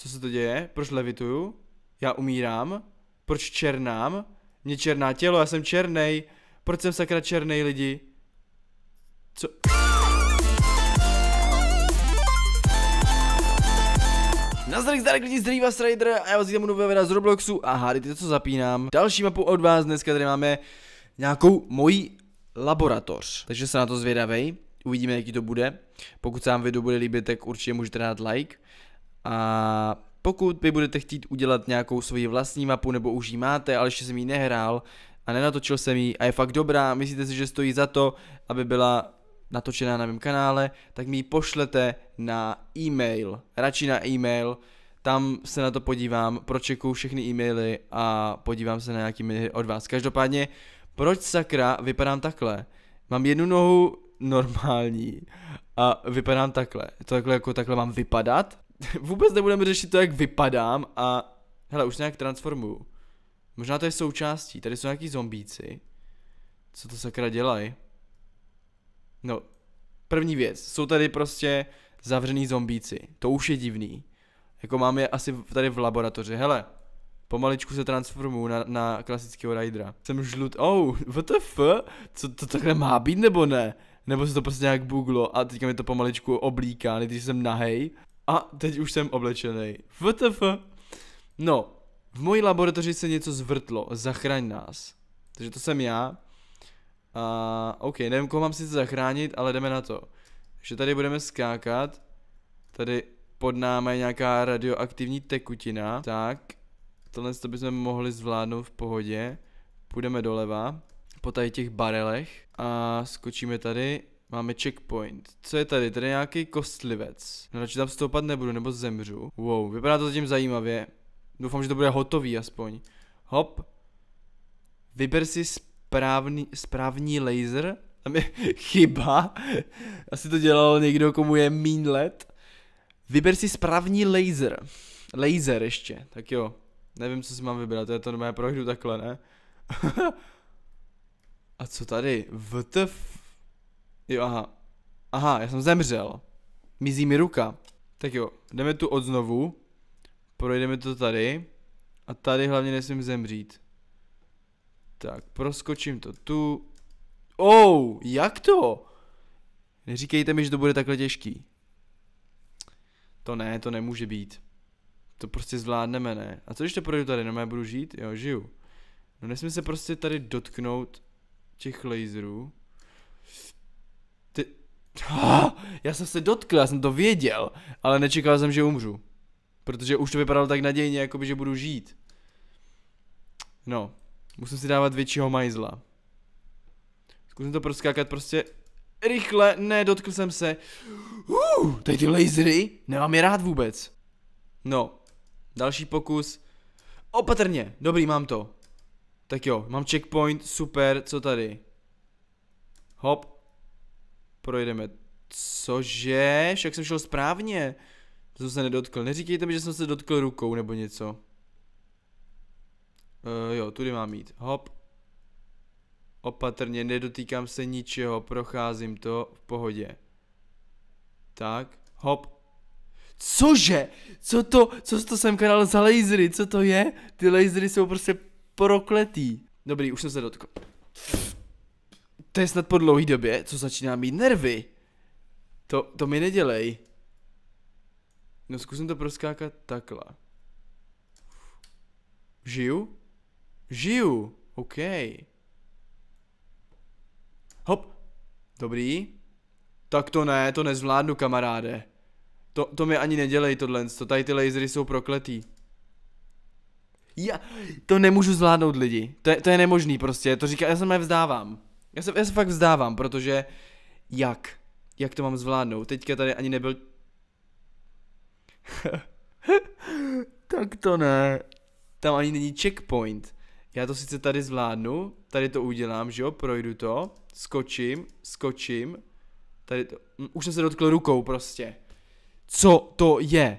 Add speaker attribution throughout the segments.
Speaker 1: Co se to děje? Proč levituju? Já umírám? Proč černám? Mě černá tělo, já jsem černej. Proč jsem sakra černej lidi? Co? Nazdarek, zdarek lidi, zdraví vás Raider a já vás vítám u nového videa z Robloxu. a ty to co zapínám. Další mapu od vás, dneska tady máme nějakou mojí laboratoř. Takže se na to zvědavej, uvidíme jaký to bude. Pokud se vám video bude líbit, tak určitě můžete dát like. A pokud vy budete chtít udělat nějakou svoji vlastní mapu, nebo už ji máte, ale ještě jsem ji nehrál a nenatočil jsem ji a je fakt dobrá, myslíte si, že stojí za to, aby byla natočená na mém kanále, tak mi ji pošlete na e-mail, radši na e-mail, tam se na to podívám, pročekuju všechny e-maily a podívám se na nějaký od vás. Každopádně, proč sakra vypadám takhle? Mám jednu nohu normální a vypadám takhle. To takhle jako takhle mám vypadat? vůbec nebudeme řešit to, jak vypadám a hele, už nějak transformuju. Možná to je součástí, tady jsou nějaký zombíci. Co to sakra dělají? No, první věc, jsou tady prostě zavřený zombíci, to už je divný. Jako mám je asi tady v laboratoři, hele, pomaličku se transformuju na, na klasického rajdra. Jsem žlut, oh, f? co to takhle má být nebo ne? Nebo se to prostě nějak buglo a teďka mi to pomaličku oblíká, když jsem nahej a teď už jsem oblečený. VTF. No, v mojí laboratoři se něco zvrtlo, zachraň nás. Takže to jsem já. A OK, nevím, koho mám si zachránit, ale jdeme na to. Že tady budeme skákat. Tady pod námi je nějaká radioaktivní tekutina. Tak, tohle to bychom mohli zvládnout v pohodě. Půjdeme doleva, po tady těch barelech a skočíme tady Máme checkpoint. Co je tady? Tady je nějaký kostlivec. No, radši tam stoupat nebudu, nebo zemřu. Wow, vypadá to zatím zajímavě. Doufám, že to bude hotový aspoň. Hop. Vyber si správný, správný laser. Tam je chyba. Asi to dělal někdo, komu je mín let. Vyber si správný laser. Laser ještě, tak jo. Nevím, co si mám vybrat, já to normálně projdu takhle, ne? A co tady? VTF? Jo, aha. Aha, já jsem zemřel. Mizí mi ruka. Tak jo, jdeme tu od znovu. Projdeme to tady. A tady hlavně nesmím zemřít. Tak, proskočím to tu. Oh, jak to? Neříkejte mi, že to bude takhle těžký. To ne, to nemůže být. To prostě zvládneme, ne? A co když to projdu tady? No já budu žít? Jo, žiju. No nesmím se prostě tady dotknout těch laserů. Ah, já jsem se dotkl, já jsem to věděl, ale nečekal jsem, že umřu. Protože už to vypadalo tak nadějně, jakoby, že budu žít. No, musím si dávat většího majzla. Zkusím to proskákat prostě rychle, ne, dotkl jsem se. Uh, tady ty lasery, nemám je rád vůbec. No, další pokus. Opatrně, dobrý, mám to. Tak jo, mám checkpoint, super, co tady? Hop, Projdeme. Cože? Však jsem šel správně. To jsem se nedotkl. Neříkejte mi, že jsem se dotkl rukou nebo něco. Uh, jo, tudy mám jít. Hop. Opatrně, nedotýkám se ničeho, procházím to v pohodě. Tak, hop. Cože? Co to, co to jsem kanál za lasery? Co to je? Ty lasery jsou prostě prokletý. Dobrý, už jsem se dotkl. To je snad po dlouhý době, co začíná mít nervy. To, to mi nedělej. No zkusím to proskákat takhle. Žiju? Žiju, OK. Hop, dobrý. Tak to ne, to nezvládnu, kamaráde. To, to mi ani nedělej tohle, to tady ty lasery jsou prokletý. Já, to nemůžu zvládnout lidi, to je, to je nemožný prostě, to říká, já se mě vzdávám. Já se, já se fakt vzdávám, protože jak? Jak to mám zvládnout? Teďka tady ani nebyl... tak to ne. Tam ani není checkpoint. Já to sice tady zvládnu, tady to udělám, že jo, projdu to, skočím, skočím, tady to, už jsem se dotkl rukou prostě. Co to je?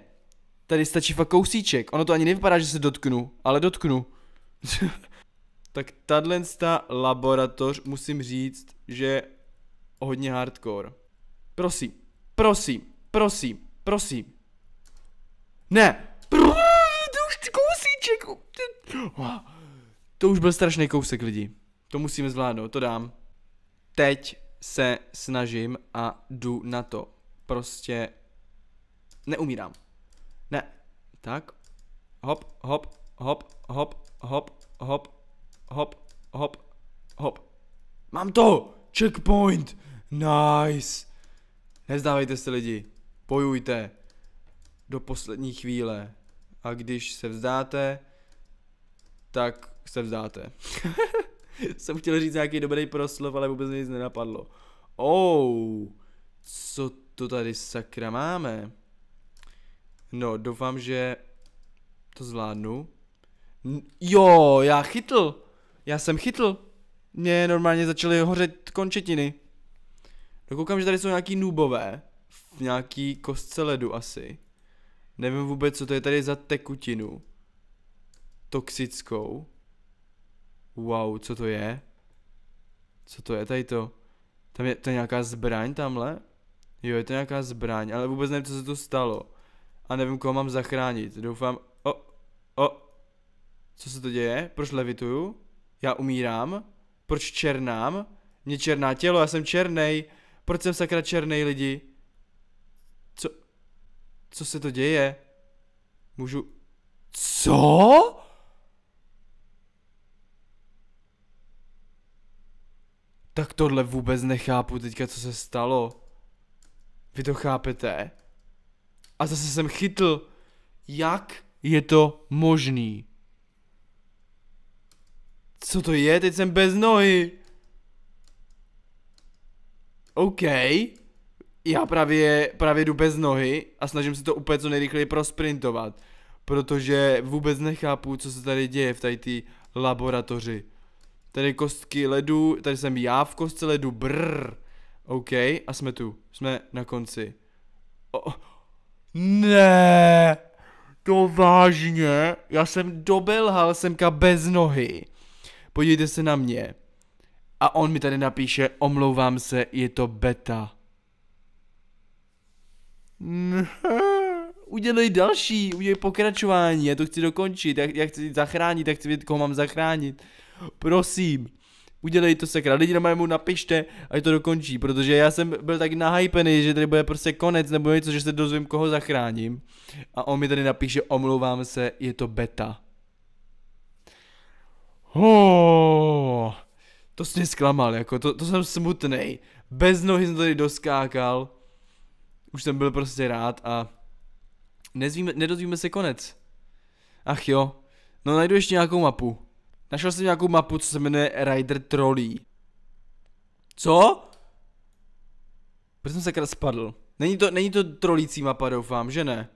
Speaker 1: Tady stačí fakt kousíček, ono to ani nevypadá, že se dotknu, ale dotknu. tak tahle laboratoř musím říct, že hodně hardcore. Prosím, prosím, prosím, prosím. Ne! to už kousíček. To už byl strašný kousek lidí. To musíme zvládnout, to dám. Teď se snažím a jdu na to. Prostě neumírám. Ne. Tak. Hop, hop, hop, hop, hop, hop, hop, hop, hop. Mám to! Checkpoint! Nice! Nezdávejte se lidi. Bojujte. Do poslední chvíle. A když se vzdáte, tak se vzdáte. Jsem chtěl říct nějaký dobrý proslov, ale vůbec nic nenapadlo. Oh, co to tady sakra máme? No, doufám, že to zvládnu. Jo, já chytl. Já jsem chytl. Mě normálně začaly hořet končetiny. Dokoukám, že tady jsou nějaký nubové. V nějaký kostce ledu asi. Nevím vůbec, co to je tady za tekutinu. Toxickou. Wow, co to je? Co to je tady to? Tam je, to je nějaká zbraň tamhle? Jo, je to nějaká zbraň, ale vůbec nevím, co se to stalo. A nevím, koho mám zachránit. Doufám... O, o, co se to děje? Proč levituju? já umírám, proč černám, mě černá tělo, já jsem černej, proč jsem sakra černej lidi, co, co se to děje, můžu, co? Tak tohle vůbec nechápu teďka, co se stalo. Vy to chápete? A zase jsem chytl. Jak je to možný? Co to je? Teď jsem bez nohy. OK. Já právě, právě jdu bez nohy a snažím se to úplně co nejrychleji prosprintovat. Protože vůbec nechápu, co se tady děje v tady té laboratoři. Tady kostky ledu, tady jsem já v kostce ledu, brr. OK, a jsme tu, jsme na konci. O, ne, to vážně, já jsem dobelhal semka bez nohy podívejte se na mě. A on mi tady napíše, omlouvám se, je to beta. Udělej další, udělej pokračování, já to chci dokončit, já, já chci zachránit, já chci vědět, koho mám zachránit. Prosím, udělej to sakra, lidi na mu napište, ať to dokončí, protože já jsem byl tak nahypený, že tady bude prostě konec nebo něco, že se dozvím, koho zachráním. A on mi tady napíše, omlouvám se, je to beta. Oh, to jsi mě zklamal, jako to, to jsem smutný. Bez nohy jsem tady doskákal. Už jsem byl prostě rád a nezvíme, nedozvíme se konec. Ach jo, no najdu ještě nějakou mapu. Našel jsem nějakou mapu, co se jmenuje Rider Trolley. Co? Proč jsem krát spadl? Není to, není to trolící mapa, doufám, že ne?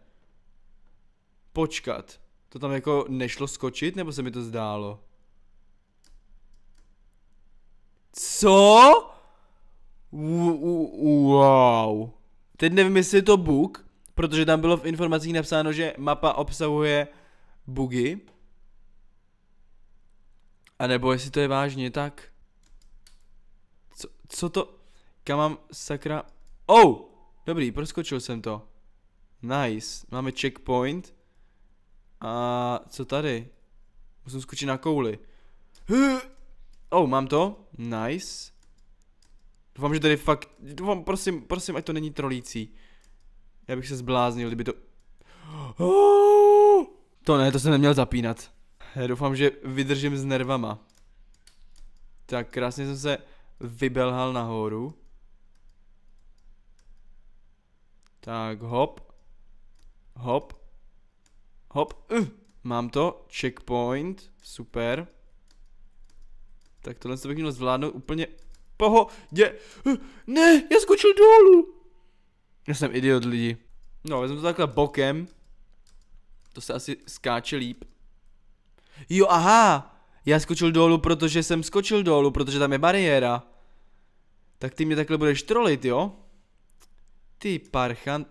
Speaker 1: Počkat. To tam jako nešlo skočit, nebo se mi to zdálo? Co? Wow. Teď nevím, jestli je to bug, protože tam bylo v informacích napsáno, že mapa obsahuje bugy. A nebo jestli to je vážně tak. Co, co to? Kam mám sakra? Oh! Dobrý, proskočil jsem to. Nice. Máme checkpoint. A co tady? Musím skočit na kouli. Oh, mám to? Nice. Doufám, že tady fakt, doufám, prosím, prosím, ať to není trolící. Já bych se zbláznil, kdyby to... To ne, to jsem neměl zapínat. Já doufám, že vydržím s nervama. Tak, krásně jsem se vybelhal nahoru. Tak, hop. Hop. Hop. Uh, mám to. Checkpoint. Super. Tak tohle se bych měl zvládnout úplně Poho, dě, Ne, já skočil dolů. Já jsem idiot lidi. No, vezmu to takhle bokem. To se asi skáče líp. Jo, aha. Já skočil dolů, protože jsem skočil dolů, protože tam je bariéra. Tak ty mě takhle budeš trolit, jo? Ty parchan...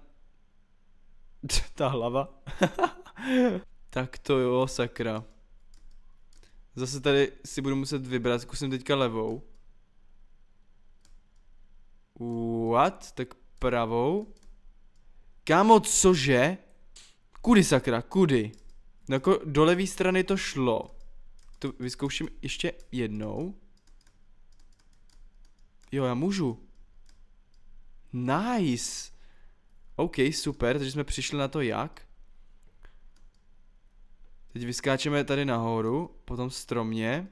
Speaker 1: Ta hlava. tak to jo, sakra. Zase tady si budu muset vybrat, zkusím teďka levou. What? Tak pravou. Kámo, cože? Kudy sakra, kudy? No jako do levé strany to šlo. To vyzkouším ještě jednou. Jo, já můžu. Nice. OK, super, takže jsme přišli na to jak. Teď vyskáčeme tady nahoru, potom stromně.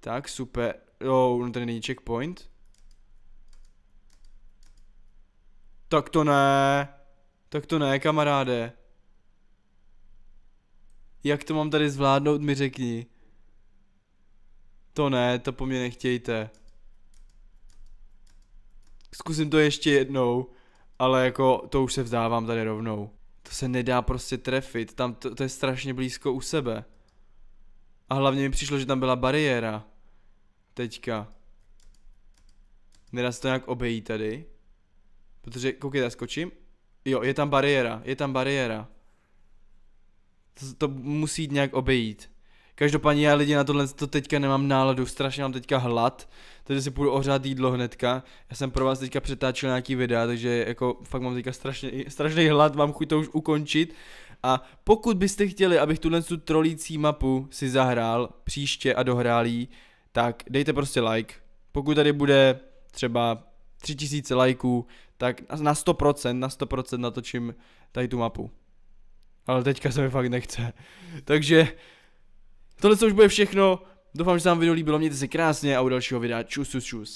Speaker 1: Tak, super. Jo, oh, no tady není checkpoint. Tak to ne. Tak to ne, kamaráde. Jak to mám tady zvládnout, mi řekni. To ne, to po mně nechtějte. Zkusím to ještě jednou, ale jako to už se vzdávám tady rovnou. To se nedá prostě trefit, tam to, to je strašně blízko u sebe. A hlavně mi přišlo, že tam byla bariéra. Teďka. Nedá se to nějak obejít tady. Protože, koukej, já skočím. Jo, je tam bariéra, je tam bariéra. To, to musí jít nějak obejít. Každopádně já lidi na tohle to teďka nemám náladu, strašně mám teďka hlad, takže si půjdu ohřát jídlo hnedka. Já jsem pro vás teďka přetáčel nějaký videa, takže jako fakt mám teďka strašný, strašný hlad, mám chuť to už ukončit. A pokud byste chtěli, abych tuhle tu trolící mapu si zahrál příště a dohrál jí, tak dejte prostě like. Pokud tady bude třeba 3000 lajků, tak na 100%, na 100% natočím tady tu mapu. Ale teďka se mi fakt nechce. Takže Tohle to už bude všechno. Doufám, že se vám video líbilo, mějte se krásně a u dalšího videa čus čus čus.